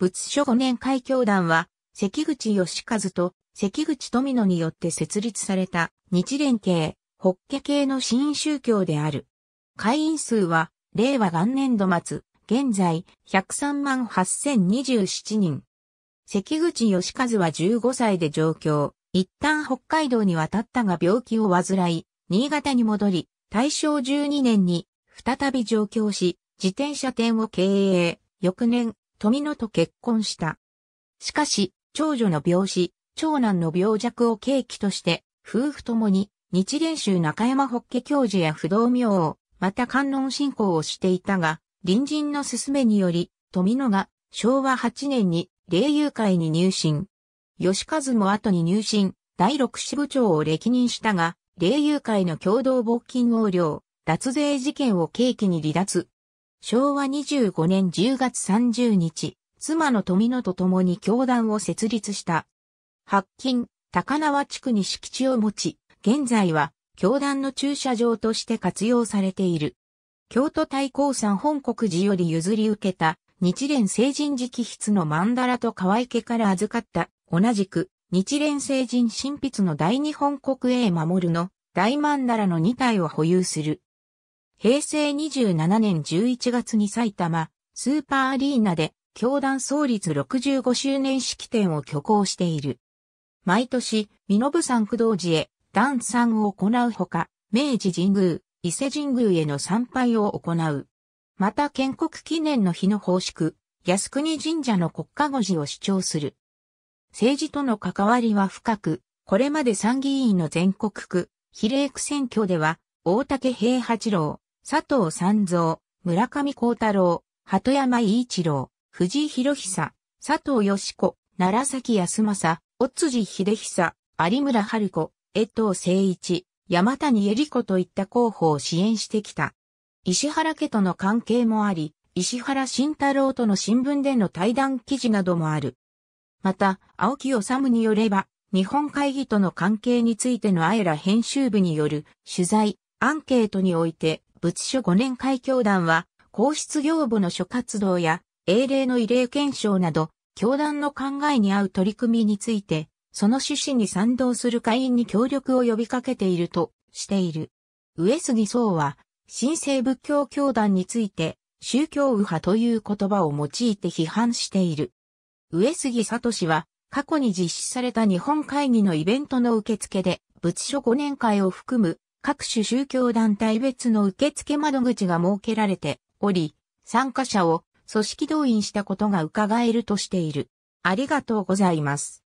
仏書5年会教団は、関口義和と関口富野によって設立された日蓮系、北家系の新宗教である。会員数は、令和元年度末、現在、103万8027人。関口義和は15歳で上京。一旦北海道に渡ったが病気を患い、新潟に戻り、大正12年に再び上京し、自転車店を経営。翌年、富野と結婚した。しかし、長女の病死、長男の病弱を契機として、夫婦ともに、日蓮宗中山法華教授や不動明王、また観音信仰をしていたが、隣人の勧めにより、富野が昭和8年に霊友会に入信。吉和も後に入信、第六支部長を歴任したが、霊友会の共同募金横領、脱税事件を契機に離脱。昭和25年10月30日、妻の富野と共に教団を設立した。白金、高輪地区に敷地を持ち、現在は教団の駐車場として活用されている。京都大抗山本国寺より譲り受けた日蓮聖人直筆の曼荼羅と河合家から預かった、同じく日蓮聖人新筆の大日本国営守るの大曼荼羅の2体を保有する。平成27年11月に埼玉スーパーアリーナで教団創立65周年式典を挙行している。毎年、身延山駆動寺へ団参を行うほか、明治神宮、伊勢神宮への参拝を行う。また建国記念の日の奉祝、靖国神社の国家護持を主張する。政治との関わりは深く、これまで参議院の全国区、比例区選挙では、大竹平八郎、佐藤三蔵、村上幸太郎、鳩山伊一郎、藤井博久、佐藤義子、楢崎康政、尾辻秀久、有村春子、江藤誠一、山谷恵里子といった候補を支援してきた。石原家との関係もあり、石原慎太郎との新聞での対談記事などもある。また、青木治によれば、日本会議との関係についてのあえら編集部による取材、アンケートにおいて、仏書5年会教団は、皇室業務の諸活動や、英霊の異例検証など、教団の考えに合う取り組みについて、その趣旨に賛同する会員に協力を呼びかけているとしている。上杉総は、神聖仏教教団について、宗教右派という言葉を用いて批判している。上杉聡は、過去に実施された日本会議のイベントの受付で、仏書5年会を含む各種宗教団体別の受付窓口が設けられており、参加者を組織動員したことが伺えるとしている。ありがとうございます。